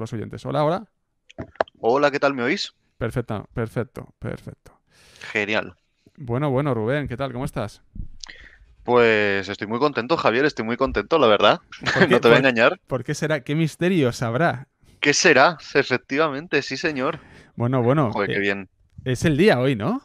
los oyentes. Hola, hola. Hola, ¿qué tal? ¿Me oís? Perfecto, perfecto, perfecto. Genial. Bueno, bueno, Rubén, ¿qué tal? ¿Cómo estás? Pues estoy muy contento, Javier, estoy muy contento, la verdad. no te voy a engañar. ¿Por qué será? ¿Qué misterio sabrá? ¿Qué será? Efectivamente, sí, señor. Bueno, bueno. qué eh, bien. Es el día hoy, ¿no?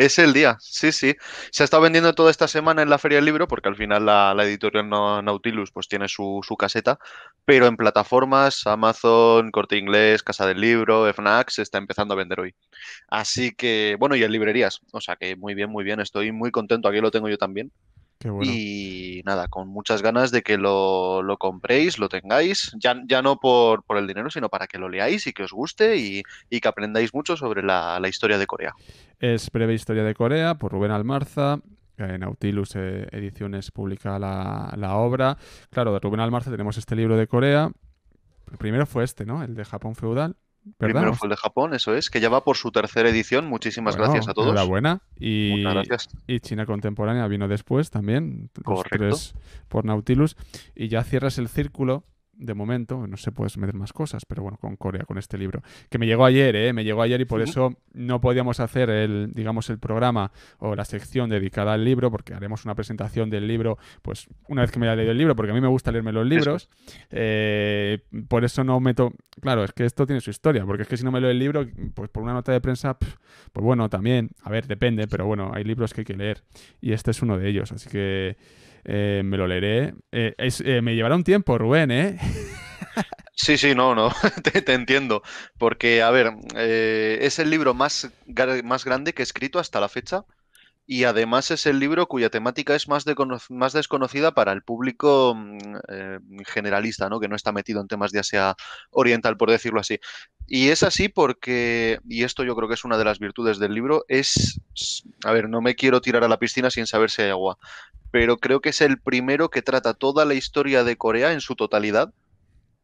Es el día, sí, sí. Se ha estado vendiendo toda esta semana en la Feria del Libro, porque al final la, editorial Nautilus pues tiene su, su, caseta, pero en plataformas, Amazon, Corte Inglés, Casa del Libro, FNAC, se está empezando a vender hoy. Así que, bueno, y en librerías. O sea que muy bien, muy bien. Estoy muy contento. Aquí lo tengo yo también. Y nada, con muchas ganas de que lo, compréis, lo tengáis, ya, ya no por, por, el dinero, sino para que lo leáis y que os guste y, que aprendáis mucho sobre la, historia de Corea. Es Breve Historia de Corea por Rubén Almarza. En eh, Nautilus eh, Ediciones publica la, la obra. Claro, de Rubén Almarza tenemos este libro de Corea. El primero fue este, ¿no? El de Japón feudal. Primero fue el de Japón, eso es, que ya va por su tercera edición. Muchísimas gracias a todos. Enhorabuena. Y, y China Contemporánea vino después también. Correcto. por Nautilus. Y ya cierras el círculo de momento. No se puedes meter más cosas, pero bueno, con Corea, con este libro. Que me llegó ayer, ¿eh? Me llegó ayer y por eso no podíamos hacer el, digamos, el programa o la sección dedicada al libro, porque haremos una presentación del libro, pues una vez que me haya leído el libro, porque a mí me gusta leerme los libros. Eh, por eso no meto. Claro, es que esto tiene su historia, porque es que si no me leo el libro, pues por una nota de prensa, pues bueno, también. A ver, depende, pero bueno, hay libros que hay que leer. Y este es uno de ellos, así que. Eh, me lo leeré. Eh, eh, me llevará un tiempo, Rubén, ¿eh? Sí, sí, no, no, te, entiendo. Porque, a ver, es el libro más, más grande que he escrito hasta la fecha y además es el libro cuya temática es más, desconocida para el público mm, eh, generalista, ¿no? que no está metido en temas de Asia Oriental, por decirlo así. Y es así porque, y esto yo creo que es una de las virtudes del libro, es, a ver, no me quiero tirar a la piscina sin saber si hay agua, pero creo que es el primero que trata toda la historia de Corea en su totalidad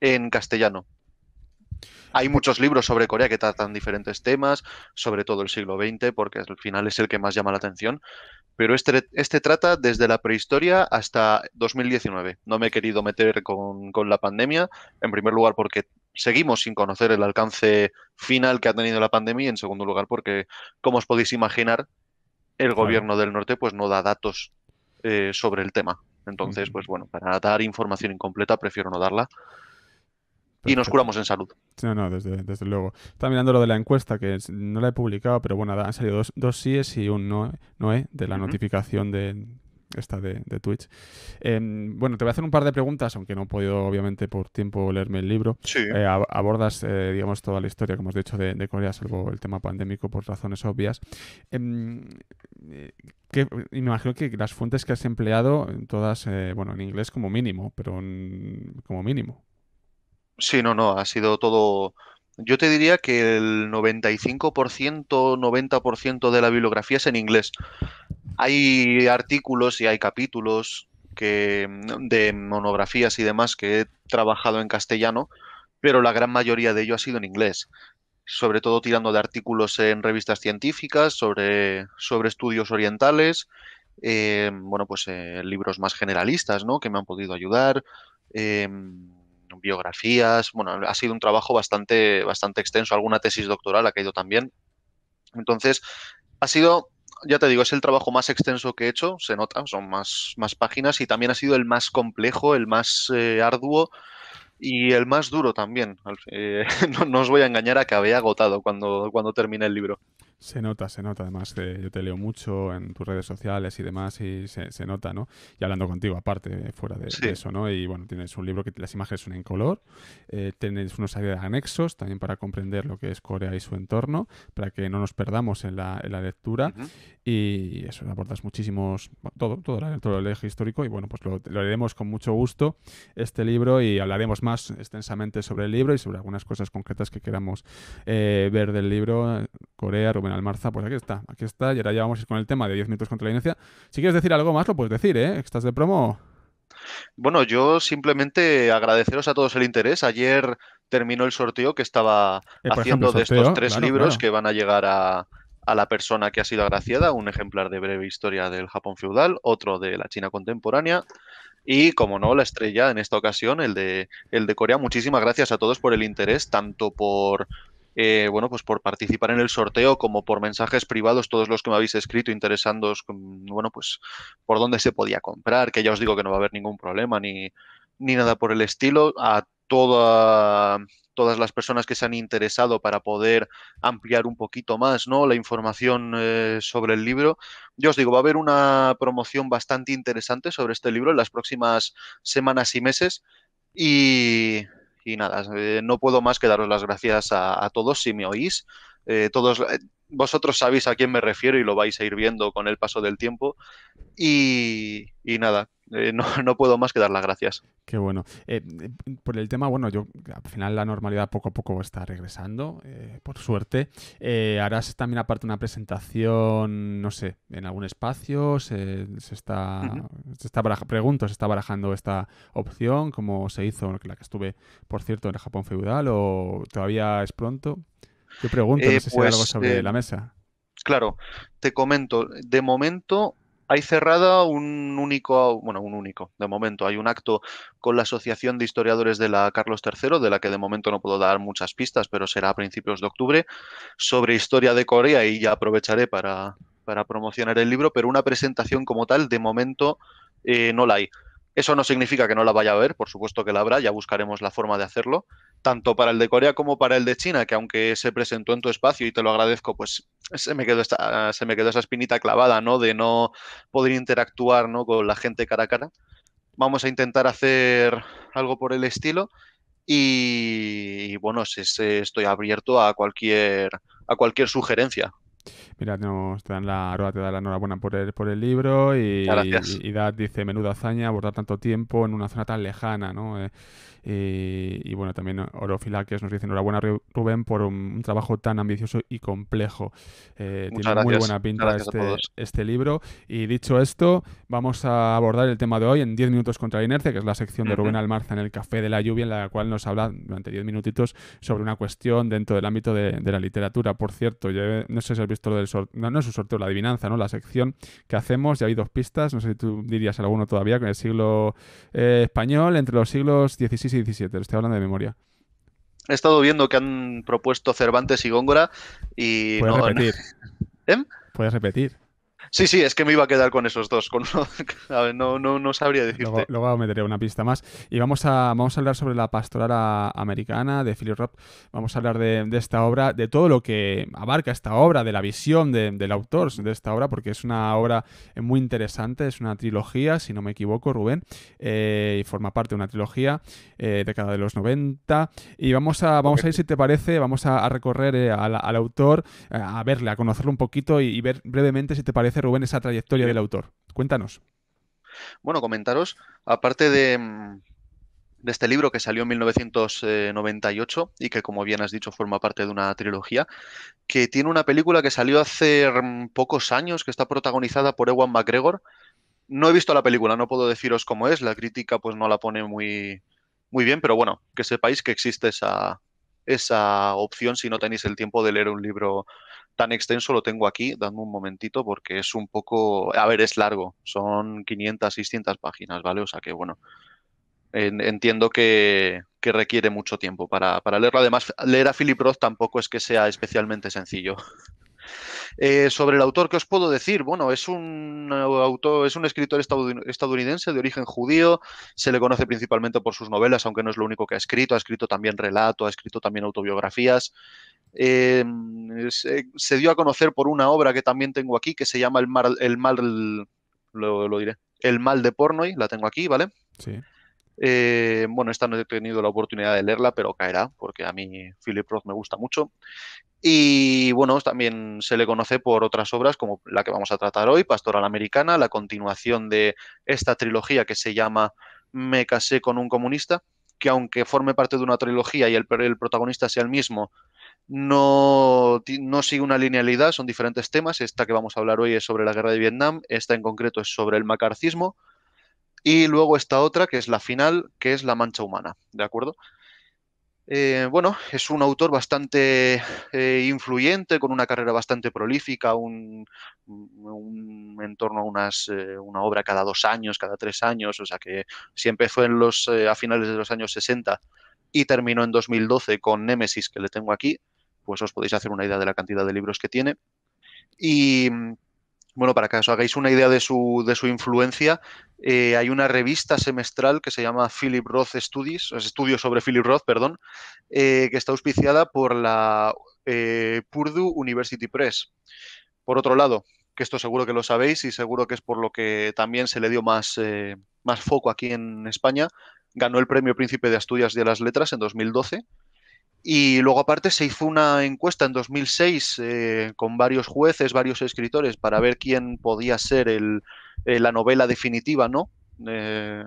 en castellano. Hay muchos libros sobre Corea que tratan diferentes temas, sobre todo el siglo XX, porque al final es el que más llama la atención. Pero este, este trata desde la prehistoria hasta 2019. No me he querido meter con, la pandemia, en primer lugar porque seguimos sin conocer el alcance final que ha tenido la pandemia y en segundo lugar porque, como os podéis imaginar, el gobierno del norte pues no da datos eh, sobre el tema. Entonces, pues bueno, para dar información incompleta prefiero no darla y nos curamos en salud. No, no, desde, luego. Está mirando lo de la encuesta, que no la he publicado, pero bueno, han salido dos, dos síes y un no, de la notificación de, esta de, de Twitch. Em, bueno, te voy a hacer un par de preguntas, aunque no he podido, obviamente, por tiempo leerme el libro. Eh, abordas, eh, digamos, toda la historia, como has dicho, de, Corea, salvo el tema pandémico por razones obvias. Em, eh, que, imagino que las fuentes que has empleado, todas, bueno, en inglés como mínimo, pero como mínimo. Sí, no, no, ha sido todo... Yo te diría que el 95%, 90% de la bibliografía es en inglés. Hay artículos y hay capítulos que, mm, de monografías y demás que he trabajado en castellano, pero la gran mayoría de ello ha sido en inglés sobre todo tirando de artículos en revistas científicas sobre, sobre estudios orientales, eh, bueno, pues eh, libros más generalistas, ¿no? Que me han podido ayudar, eh, biografías, bueno, ha sido un trabajo bastante, bastante extenso, alguna tesis doctoral ha caído también. Entonces, ha sido ya te digo, es el trabajo más extenso que he hecho, se nota, son más, más páginas y también ha sido el más complejo, el más eh, arduo y el más duro también. Eh, no, os voy a engañar, a que había agotado cuando, cuando terminé el libro. Se nota, se nota. Además, eh, yo te leo mucho en tus redes sociales y demás y se, nota, ¿no? Y hablando contigo, aparte, eh, fuera de, eso, ¿no? Y bueno, tienes un libro que las imágenes son en color, eh, tenéis unos anexos también para comprender lo que es Corea y su entorno, para que no nos perdamos en la, lectura. Y eso, aportas muchísimos, todo, todo, el, todo el eje histórico. Y bueno, pues lo, leeremos con mucho gusto este libro y hablaremos más extensamente sobre el libro y sobre algunas cosas concretas que queramos eh, ver del libro Corea, Rubén al Almarza, pues aquí está, aquí está, y ahora ya vamos con el tema de 10 minutos contra la inercia. Si quieres decir algo más, lo puedes decir, ¿eh? Estás de promo. Bueno, yo simplemente agradeceros a todos el interés. Ayer terminó el sorteo que estaba eh, haciendo de estos tres libros que van a llegar a, a la persona que ha sido agraciada, un ejemplar de breve historia del Japón feudal, otro de la China contemporánea y, como no, la estrella en esta ocasión, el de, el de Corea. Muchísimas gracias a todos por el interés, tanto por eh, bueno, pues por participar en el sorteo, como por mensajes privados, todos los que me habéis escrito interesándoos, bueno, pues por dónde se podía comprar, que ya os digo que no va a haber ningún problema ni, nada por el estilo. A todas las personas que se han interesado para poder ampliar un poquito más ¿no? la información eh, sobre el libro. Yo os digo, va a haber una promoción bastante interesante sobre este libro en las próximas semanas y meses. Y, y nada, eh, no puedo más que daros las gracias a todos si me oís, eh, todos, eh, vosotros sabéis a quién me refiero y lo vais a ir viendo con el paso del tiempo. Y, y nada, eh, no, puedo más que dar las gracias. Qué bueno. por el tema, bueno, yo al final la normalidad poco a poco está regresando, por suerte. harás también aparte una presentación, no sé, en algún espacio, se, está, está pregunto, se está barajando esta opción, como se hizo la que estuve, por cierto, en el Japón feudal, o todavía es pronto. Yo pregunto, eh, sé si algo sobre pues, eh, la mesa. Claro, te comento, de momento hay cerrada un único, bueno, un único, de momento hay un acto con la Asociación de Historiadores de la Carlos III, de la que de momento no puedo dar muchas pistas, pero será a principios de octubre, sobre historia de Corea y ya aprovecharé para, para promocionar el libro, pero una presentación como tal, de momento, eh, no la hay. Eso no significa que no la vaya a ver, por supuesto que la habrá, ya buscaremos la forma de hacerlo, tanto para el de Corea como para el de China, que aunque se presentó en tu espacio y te lo agradezco, pues se me quedó, esa espinita clavada, ¿no? De no poder interactuar ¿no? con la gente cara a cara. Vamos a intentar hacer algo por el estilo y, bueno, estoy abierto a cualquier, a cualquier sugerencia. Mira, te dan la, te la enhorabuena por el, por el libro y, Dad dice, menuda hazaña abordar tanto tiempo en una zona tan lejana, ¿no? Eh, eh, y bueno, también que nos dice enhorabuena Rubén por un, trabajo tan ambicioso y complejo. Eh, tiene muy buena pinta este, este, libro. Y dicho esto, vamos a abordar el tema de hoy en 10 minutos contra la inercia, que es la sección de Rubén Almarza en el Café de la Lluvia, en la cual nos habla durante 10 minutitos sobre una cuestión dentro del ámbito de, la literatura. Por cierto, eh, no sé si has visto lo del sorteo, no, es un sorteo, la adivinanza, ¿no? La sección que hacemos, ya hay dos pistas, no sé si tú dirías alguno todavía, que en el siglo español, entre los siglos XVI 17, lo estoy hablando de memoria. He estado viendo que han propuesto Cervantes y Góngora y... Puedes repetir. ¿Em? Puedes repetir. Sí, sí, es que me iba a quedar con esos dos. Con... no, no, no sabría decirte. Luego, meteré una pista más. Y vamos a, vamos a hablar sobre la pastoral americana de Philip Roth. Vamos a hablar de, esta obra, de todo lo que abarca esta obra, de la visión del autor de esta obra, porque es una obra muy interesante. Es una trilogía, si no me equivoco, Rubén. Eh, y forma parte de una trilogía eh, década de los 90. Y vamos a, vamos a ir, si te parece, vamos a, recorrer eh, al, autor, eh, a verle, a conocerlo un poquito y ver brevemente, si te parece Rubén, esa trayectoria del autor? Cuéntanos. Bueno, comentaros, aparte de, mm, este libro que salió en 1998 eh, y que, como bien has dicho, forma parte de una trilogía, que tiene una película que salió hace mm, pocos años, que está protagonizada por Ewan McGregor. No he visto la película, no puedo deciros cómo es, la crítica pues no la pone muy, muy bien, pero bueno, que sepáis que existe esa, esa opción si no tenéis el tiempo de leer un libro tan extenso lo tengo aquí, dame un momentito porque es un poco, a ver, es largo, son 500, 600 páginas, ¿vale? O sea que bueno, entiendo que, requiere mucho tiempo para, leerlo. Además, leer a Philip Roth tampoco es que sea especialmente sencillo. Eh, sobre el autor, ¿qué os puedo decir? Bueno, es un autor, es un escritor estadounidense de origen judío, se le conoce principalmente por sus novelas, aunque no es lo único que ha escrito, ha escrito también relato, ha escrito también autobiografías. Eh, se, dio a conocer por una obra que también tengo aquí, que se llama El mal, el mal lo, diré, El mal de la tengo aquí, ¿vale? Eh, bueno, esta no he tenido la oportunidad de leerla, pero caerá, porque a mí Philip Roth me gusta mucho. Y bueno, también se le conoce por otras obras como la que vamos a tratar hoy, Pastoral Americana, la continuación de esta trilogía que se llama Me casé con un comunista, que aunque forme parte de una trilogía y el, el protagonista sea el mismo, no, sigue una linealidad, son diferentes temas. Esta que vamos a hablar hoy es sobre la guerra de Vietnam, esta en concreto es sobre el macarcismo, y luego esta otra que es la final, que es La Mancha Humana, ¿de acuerdo? Eh, bueno, es un autor bastante eh, influyente, con una carrera bastante prolífica, un, en torno a unas, eh, una obra cada dos años, cada tres años, o sea que si empezó en los, a finales de los años 60 y terminó en 2012 con Némesis, que le tengo aquí, pues os podéis hacer una idea de la cantidad de libros que tiene. Y mm, bueno, para que os hagáis una idea de su, influencia, eh, hay una revista semestral que se llama Philip Roth Studies, estudios sobre Philip Roth, perdón, eh, que está auspiciada por la eh, Purdue University Press. Por otro lado, que esto seguro que lo sabéis y seguro que es por lo que también se le dio más, más foco aquí en España, ganó el Premio Príncipe de Asturias de las Letras en 2012 y luego aparte se hizo una encuesta en 2006 eh, con varios jueces, varios escritores, para ver quién podía ser el, eh, la novela definitiva, ¿no? Eh,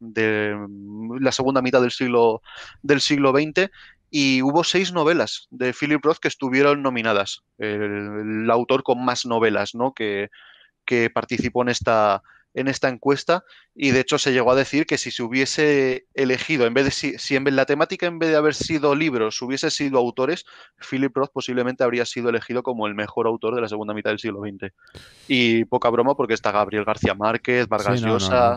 de mm, la segunda mitad del siglo, del siglo XX. Y hubo seis novelas de Philip Roth que estuvieron nominadas. El, autor con más novelas, ¿no? Que, que participó en esta, en esta encuesta y de hecho se llegó a decir que si se hubiese elegido, en vez de si, en vez, la temática en vez de haber sido libros hubiese sido autores, Philip Roth posiblemente habría sido elegido como el mejor autor de la segunda mitad del siglo XX. Y poca broma porque está Gabriel García Márquez, Vargas Llosa,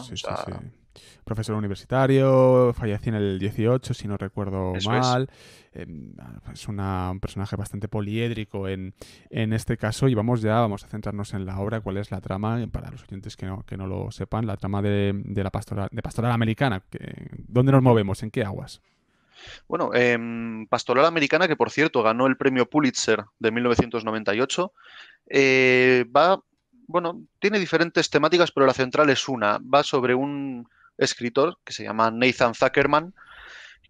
profesor universitario, falleció en el 18, si no recuerdo mal. Em, es, un personaje bastante poliédrico en, este caso. Y vamos ya, vamos a centrarnos en la obra, cuál es la trama, para los oyentes que no, que no lo sepan, la trama de, la pastoral, de pastoral americana. ¿Dónde nos movemos? ¿En qué aguas? Bueno, em, Pastoral Americana, que por cierto ganó el premio Pulitzer de 1998, eh, va, bueno, tiene diferentes temáticas, pero la central es una. Va sobre un, escritor que se llama Nathan Zuckerman,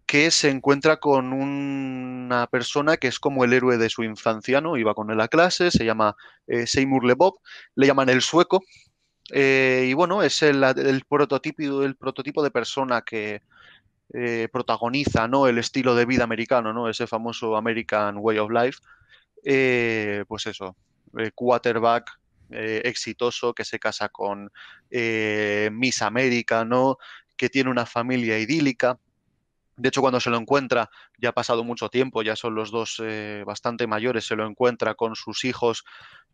que se encuentra con una persona que es como el héroe de su infancia, ¿no? Iba con él a clase, se llama eh, Seymour Lebob, le llaman el sueco, eh, y bueno, es el, prototipo, prototipo de persona que eh, protagoniza ¿no? el estilo de vida americano, ¿no? ese famoso American Way of Life. pues eso, quarterback, eh, exitoso que se casa con eh, Miss América, ¿no? que tiene una familia idílica. De hecho, cuando se lo encuentra, ya ha pasado mucho tiempo, ya son los dos eh, bastante mayores, se lo encuentra con sus hijos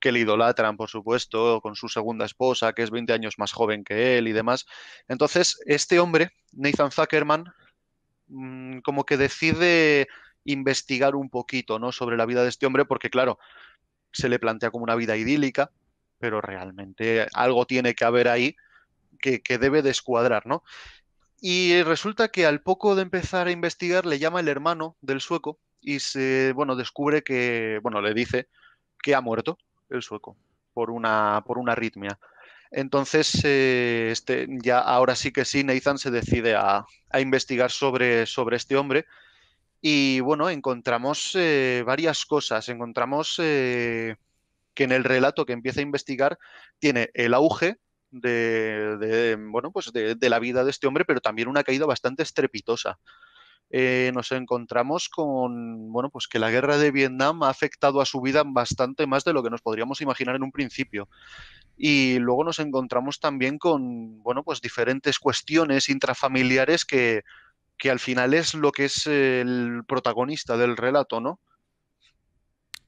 que le idolatran, por supuesto, con su segunda esposa, que es 20 años más joven que él y demás. Entonces, este hombre, Nathan Zuckerman, mm, como que decide investigar un poquito ¿no? sobre la vida de este hombre, porque claro, se le plantea como una vida idílica, pero realmente algo tiene que haber ahí que, debe descuadrar, ¿no? Y resulta que al poco de empezar a investigar le llama el hermano del sueco y se, bueno, descubre que, bueno, le dice que ha muerto el sueco por una, por una arritmia. Entonces, eh, este, ya ahora sí que sí, Nathan se decide a, a investigar sobre, sobre este hombre. Y bueno, encontramos eh, varias cosas. Encontramos eh, que en el relato que empieza a investigar tiene el auge de, bueno, pues de, la vida de este hombre, pero también una caída bastante estrepitosa. Eh, nos encontramos con bueno, pues que la guerra de Vietnam ha afectado a su vida bastante más de lo que nos podríamos imaginar en un principio y luego nos encontramos también con bueno pues diferentes cuestiones intrafamiliares que, que al final es lo que es el protagonista del relato no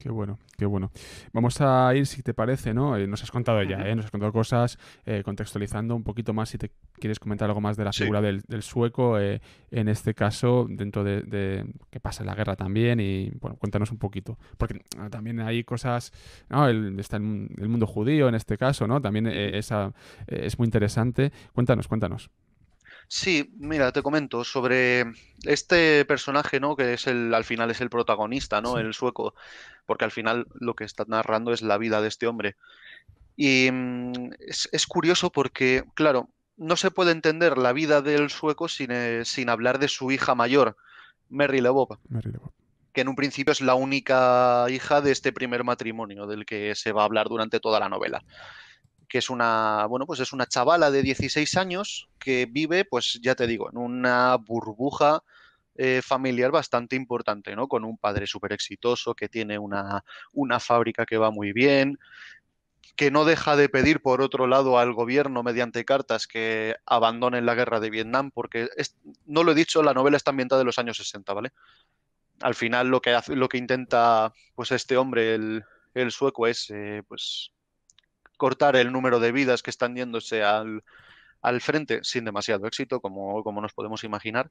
Qué bueno, qué bueno. Vamos a ir, si te parece, ¿no? Eh, nos has contado ya, ¿eh? nos has contado cosas, eh, contextualizando un poquito más, si te quieres comentar algo más de la figura del, sueco, eh, en este caso, dentro de, qué que pasa la guerra también, y bueno, cuéntanos un poquito, porque ah, también hay cosas, ¿no? está el, el mundo judío en este caso, ¿no? También esa, es muy interesante. Cuéntanos, cuéntanos. Sí, mira, te comento sobre este personaje, ¿no? Que es el, al final es el protagonista, ¿no? El sueco, porque al final lo que está narrando es la vida de este hombre. Y mm, es, curioso porque, claro, no se puede entender la vida del sueco sin, eh, sin hablar de su hija mayor, Mary Mary Que en un principio es la única hija de este primer matrimonio del que se va a hablar durante toda la novela que es una, bueno, pues es una chavala de 16 años que vive, pues ya te digo, en una burbuja eh, familiar bastante importante, ¿no? Con un padre súper exitoso que tiene una, una fábrica que va muy bien, que no deja de pedir, por otro lado, al gobierno mediante cartas que abandonen la guerra de Vietnam, porque es, no lo he dicho, la novela está ambientada de los años 60, ¿vale? Al final lo que, hace, lo que intenta pues este hombre, el, sueco, es eh, pues cortar el número de vidas que están yéndose al, frente sin demasiado éxito, como, como, nos podemos imaginar.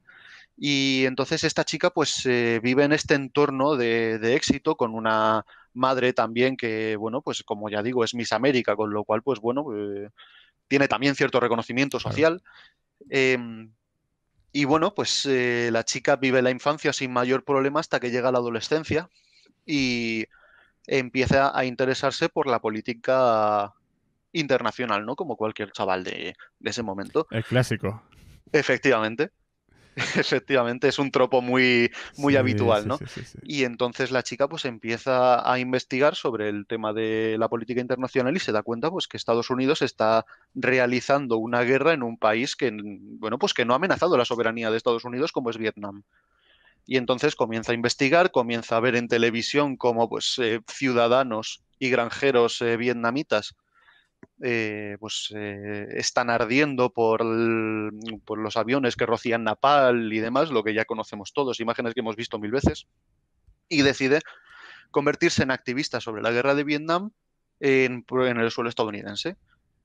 Y entonces esta chica pues eh, vive en este entorno de, éxito con una madre también que, bueno, pues como ya digo, es Miss América, con lo cual pues bueno, eh, tiene también cierto reconocimiento social. Em, y bueno, pues eh, la chica vive la infancia sin mayor problema hasta que llega la adolescencia y empieza a interesarse por la política internacional, ¿no? Como cualquier chaval de, ese momento. El clásico. Efectivamente. Efectivamente, es un tropo muy, muy habitual, ¿no? y entonces la chica pues empieza a investigar sobre el tema de la política internacional y se da cuenta pues que Estados Unidos está realizando una guerra en un país que, bueno, pues que no ha amenazado la soberanía de Estados Unidos como es Vietnam. Y entonces comienza a investigar, comienza a ver en televisión Como pues eh, ciudadanos y granjeros eh, vietnamitas eh, pues, eh, están ardiendo por, los aviones que rocían Napal y demás, lo que ya conocemos todos, imágenes que hemos visto mil veces, y decide convertirse en activista sobre la guerra de Vietnam en, en el suelo estadounidense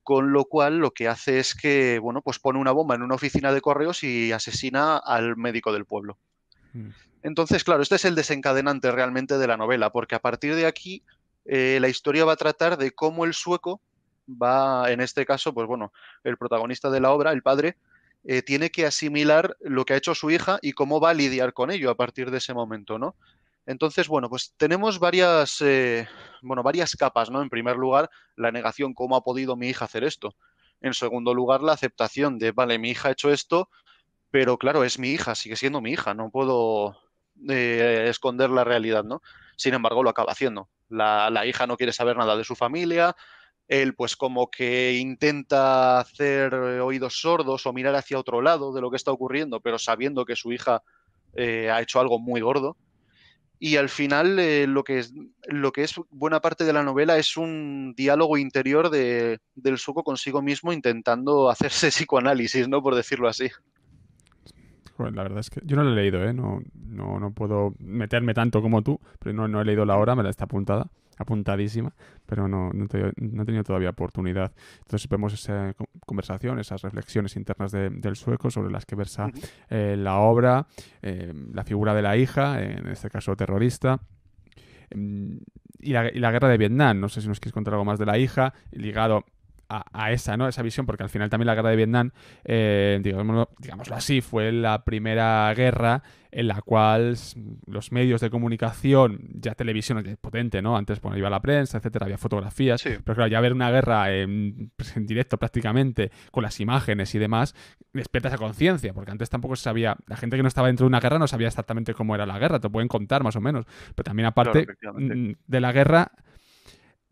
con lo cual lo que hace es que, bueno, pues pone una bomba en una oficina de correos y asesina al médico del pueblo. Mm. Entonces, claro, este es el desencadenante realmente de la novela, porque a partir de aquí eh, la historia va a tratar de cómo el sueco va, en este caso, pues bueno, el protagonista de la obra, el padre, eh, tiene que asimilar lo que ha hecho su hija y cómo va a lidiar con ello a partir de ese momento, ¿no? Entonces, bueno, pues tenemos varias, eh, bueno, varias capas, ¿no? En primer lugar, la negación, ¿cómo ha podido mi hija hacer esto? En segundo lugar, la aceptación de, vale, mi hija ha hecho esto, pero claro, es mi hija, sigue siendo mi hija, no puedo eh, esconder la realidad, ¿no? Sin embargo, lo acaba haciendo. La, la, hija no quiere saber nada de su familia, él pues como que intenta hacer eh, oídos sordos o mirar hacia otro lado de lo que está ocurriendo, pero sabiendo que su hija eh, ha hecho algo muy gordo. Y al final eh, lo, que es, lo que es buena parte de la novela es un diálogo interior de, del suco consigo mismo intentando hacerse psicoanálisis, ¿no? Por decirlo así. la verdad es que yo no lo he leído, No, no, no puedo meterme tanto como tú, pero no, no he leído la hora, me la está apuntada apuntadísima, pero no, no, he tenido todavía oportunidad. Entonces vemos esa conversación, esas reflexiones internas del sueco sobre las que versa eh, la obra, eh, la figura de la hija, en este caso terrorista. Em, y la, y la, guerra de Vietnam, no sé si nos quieres contar algo más de la hija, ligado a, esa, ¿no? Esa visión, porque al final también la guerra de Vietnam, eh, digámoslo, así, fue la primera guerra en la cual los medios de comunicación, ya televisión es potente, ¿no? Antes bueno, iba la prensa, etcétera, había fotografías, pero claro, ya ver una guerra pues, en, directo prácticamente, con las imágenes y demás, despierta esa conciencia, porque antes tampoco se sabía, la gente que no estaba dentro de una guerra no sabía exactamente cómo era la guerra, te pueden contar más o menos, pero también aparte mm, de la guerra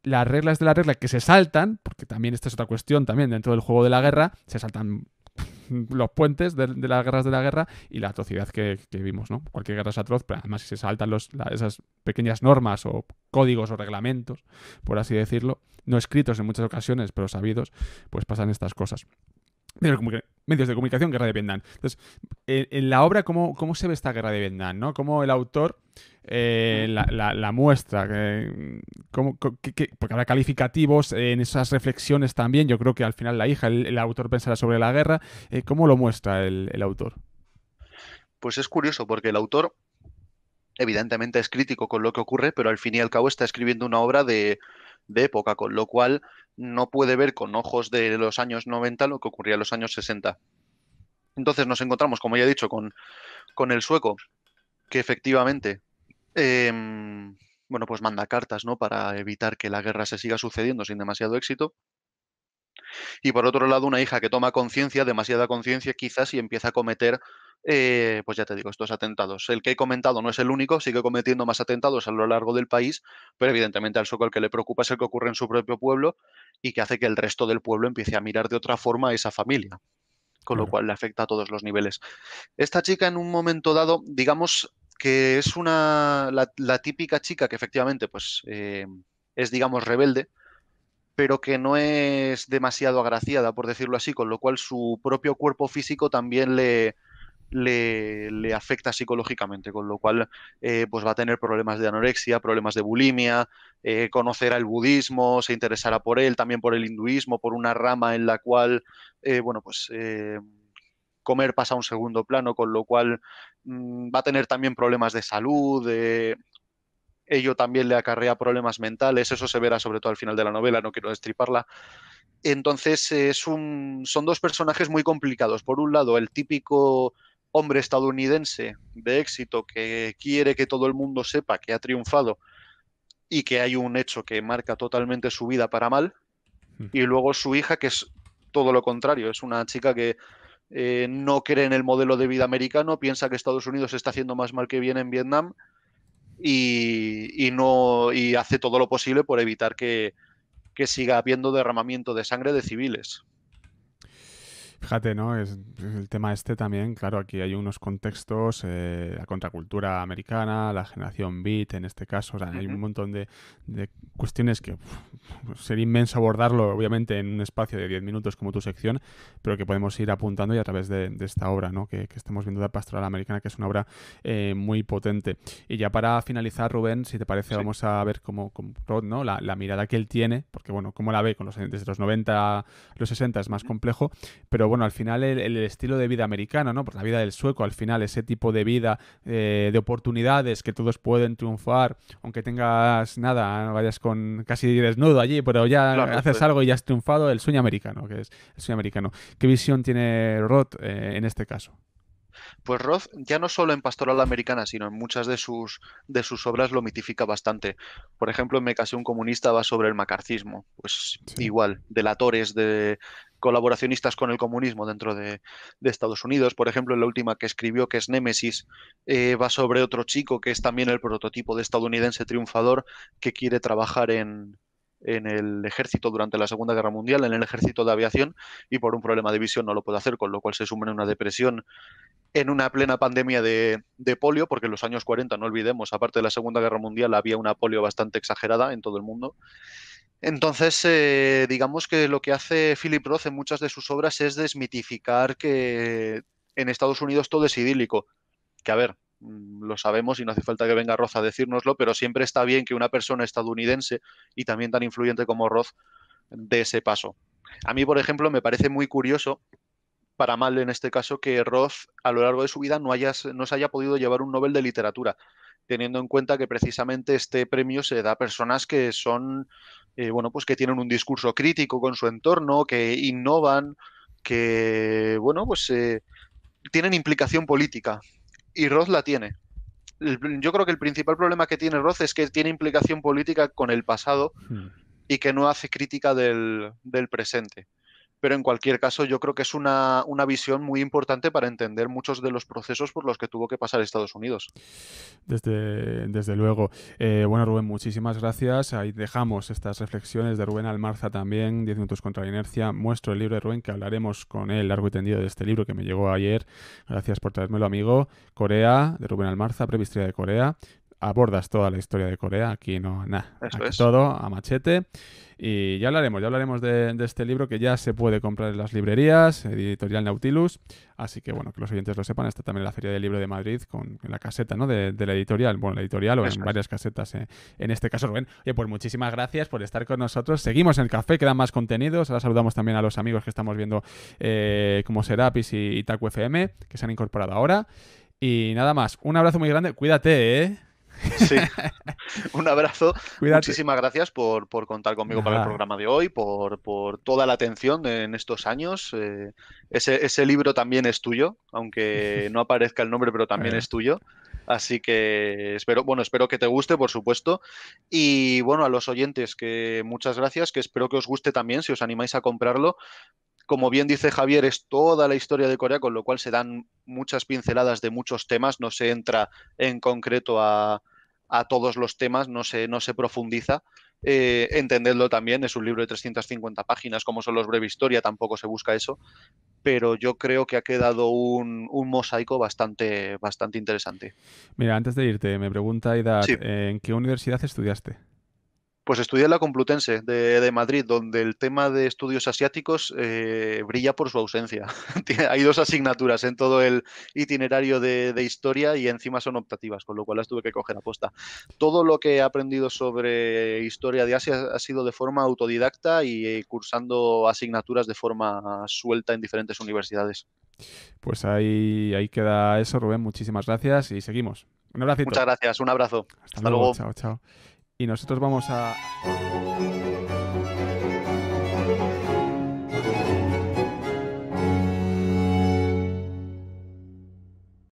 las reglas de la regla que se saltan, porque también esta es otra cuestión también dentro del juego de la guerra, se saltan los puentes de, las guerras de la guerra y la atrocidad que, vimos, ¿no? Cualquier guerra es atroz, pero además si se saltan esas pequeñas normas o códigos o reglamentos, por así decirlo, no escritos en muchas ocasiones, pero sabidos, pues pasan estas cosas. Medios de, comunicación, guerra de Vietnam. Entonces, en, la obra, ¿cómo, ¿cómo, se ve esta guerra de Vietnam? ¿no? ¿Cómo el autor eh, la, muestra? Porque habrá calificativos en esas reflexiones también. Yo creo que al final la hija, el, autor pensará sobre la guerra. Eh, ¿Cómo lo muestra el, autor? Pues es curioso porque el autor evidentemente es crítico con lo que ocurre, pero al fin y al cabo está escribiendo una obra de, época, con lo cual no puede ver con ojos de los años 90 lo que ocurría en los años 60. Entonces nos encontramos, como ya he dicho, con, con el sueco, que efectivamente Em, bueno, pues manda cartas, ¿no? Para evitar que la guerra se siga sucediendo sin demasiado éxito. Y por otro lado, una hija que toma conciencia, demasiada conciencia quizás, y empieza a cometer, eh, pues ya te digo, estos atentados. El que he comentado no es el único, sigue cometiendo más atentados a lo largo del país, pero evidentemente al Soco el que le preocupa es el que ocurre en su propio pueblo y que hace que el resto del pueblo empiece a mirar de otra forma a esa familia, con lo cual le afecta a todos los niveles. Esta chica en un momento dado, digamos, que es una, la, típica chica que efectivamente pues, eh, es, digamos, rebelde, pero que no es demasiado agraciada, por decirlo así, con lo cual su propio cuerpo físico también le, le, afecta psicológicamente, con lo cual eh, pues va a tener problemas de anorexia, problemas de bulimia, eh, conocerá el budismo, se interesará por él, también por el hinduismo, por una rama en la cual, bueno, pues comer pasa a un segundo plano, con lo cual mm, va a tener también problemas de salud, ello también le acarrea problemas mentales, eso se verá sobre todo al final de la novela, no quiero destriparla. Entonces es un... son dos personajes muy complicados. Por un lado, el típico hombre estadounidense de éxito que quiere que todo el mundo sepa que ha triunfado y que hay un hecho que marca totalmente su vida para mal. Hmm. Y luego su hija, que es todo lo contrario, es una chica que eh, no cree en el modelo de vida americano, piensa que Estados Unidos está haciendo más mal que bien en Vietnam y, no, hace todo lo posible por evitar que siga habiendo derramamiento de sangre de civiles. Fíjate, ¿no? Es el tema este también, claro, aquí hay unos contextos, eh, la contracultura americana, la generación beat en este caso, o sea, hay un montón de, de cuestiones que sería inmenso abordarlo, obviamente, en un espacio de 10 minutos como tu sección, pero que podemos ir apuntando y a través de, esta obra, ¿no? Que, que, estamos viendo de Pastoral Americana, que es una obra eh, muy potente. Y ya para finalizar, Rubén, si te parece, vamos a ver cómo, ¿no? La, la, mirada que él tiene, porque bueno, cómo la ve con los desde los 90 los 60 es más complejo, pero bueno, bueno, al final el, estilo de vida americano, ¿no? Pues la vida del sueco, al final ese tipo de vida, eh, de oportunidades que todos pueden triunfar, aunque tengas nada, vayas con casi desnudo allí, pero ya haces pues. algo y ya has triunfado, el sueño americano, que es el sueño americano. ¿Qué visión tiene Roth eh, en este caso? Pues Roth, ya no solo en Pastoral Americana, sino en muchas de sus, de sus obras lo mitifica bastante. Por ejemplo, en Me casé un comunista va sobre el macarcismo. Pues igual, delatores de colaboracionistas con el comunismo dentro de, Estados Unidos. Por ejemplo, en la última que escribió, que es Némesis, eh, va sobre otro chico que es también el prototipo de estadounidense triunfador que quiere trabajar en, en el ejército durante la Segunda Guerra Mundial, en el ejército de aviación, y por un problema de visión no lo puede hacer, con lo cual se suma en una depresión en una plena pandemia de, polio, porque en los años 40, no olvidemos, aparte de la Segunda Guerra Mundial, había una polio bastante exagerada en todo el mundo. Entonces, eh, digamos que lo que hace Philip Roth en muchas de sus obras es desmitificar que en Estados Unidos todo es idílico. Que a ver, mm, lo sabemos y no hace falta que venga Roth a decírnoslo, pero siempre está bien que una persona estadounidense y también tan influyente como Roth dé ese paso. A mí, por ejemplo, me parece muy curioso para mal en este caso que Roth a lo largo de su vida no, haya, no se haya podido llevar un Nobel de literatura, teniendo en cuenta que precisamente este premio se da a personas que son, eh, bueno, pues que tienen un discurso crítico con su entorno, que innovan, que, bueno, pues eh, tienen implicación política. Y Roth la tiene. Yo creo que el principal problema que tiene Roth es que tiene implicación política con el pasado hmm. y que no hace crítica del, del presente pero en cualquier caso yo creo que es una, visión muy importante para entender muchos de los procesos por los que tuvo que pasar Estados Unidos. Desde, desde luego. Eh, bueno, Rubén, muchísimas gracias. Ahí dejamos estas reflexiones de Rubén Almarza también, 10 minutos contra la inercia. Muestro el libro de Rubén, que hablaremos con él largo y tendido de este libro que me llegó ayer. Gracias por traérmelo, amigo. Corea, de Rubén Almarza, Previstría de Corea abordas toda la historia de Corea. Aquí no, nada. Todo a machete. Y ya hablaremos, ya hablaremos de, este libro que ya se puede comprar en las librerías, editorial Nautilus. Así que bueno, que los oyentes lo sepan, está también en la Feria del Libro de Madrid con la caseta ¿no? de, la editorial. Bueno, la editorial o en varias casetas eh, en este caso, Rubén. Oye, pues muchísimas gracias por estar con nosotros. Seguimos en el café, quedan más contenidos. Ahora saludamos también a los amigos que estamos viendo eh, como Serapis y Taco FM, que se han incorporado ahora. Y nada más, un abrazo muy grande, cuídate, ¿eh? Sí. Un abrazo. Muchísimas gracias por, contar conmigo para el programa de hoy, por, toda la atención en estos años. Eh, ese, ese, libro también es tuyo, aunque no aparezca el nombre, pero también eh. es tuyo. Así que espero, bueno, espero que te guste, por supuesto. Y bueno, a los oyentes, que muchas gracias, que espero que os guste también, si os animáis a comprarlo, como bien dice Javier, es toda la historia de Corea, con lo cual se dan muchas pinceladas de muchos temas, no se entra en concreto a, todos los temas, no se, no se profundiza. Eh, entendedlo también, es un libro de 350 páginas, como son los Breve Historia, tampoco se busca eso, pero yo creo que ha quedado un, mosaico bastante, bastante interesante. Mira, antes de irte, me pregunta Aida, eh, ¿en qué universidad estudiaste? Pues estudié en la Complutense de, Madrid, donde el tema de estudios asiáticos eh, brilla por su ausencia. Hay dos asignaturas en todo el itinerario de, historia y encima son optativas, con lo cual las tuve que coger aposta. Todo lo que he aprendido sobre historia de Asia ha sido de forma autodidacta y eh, cursando asignaturas de forma suelta en diferentes universidades. Pues ahí, ahí queda eso, Rubén. Muchísimas gracias y seguimos. Un abrazo. Muchas gracias, un abrazo. Hasta, luego. Chao, chao y nosotros vamos a...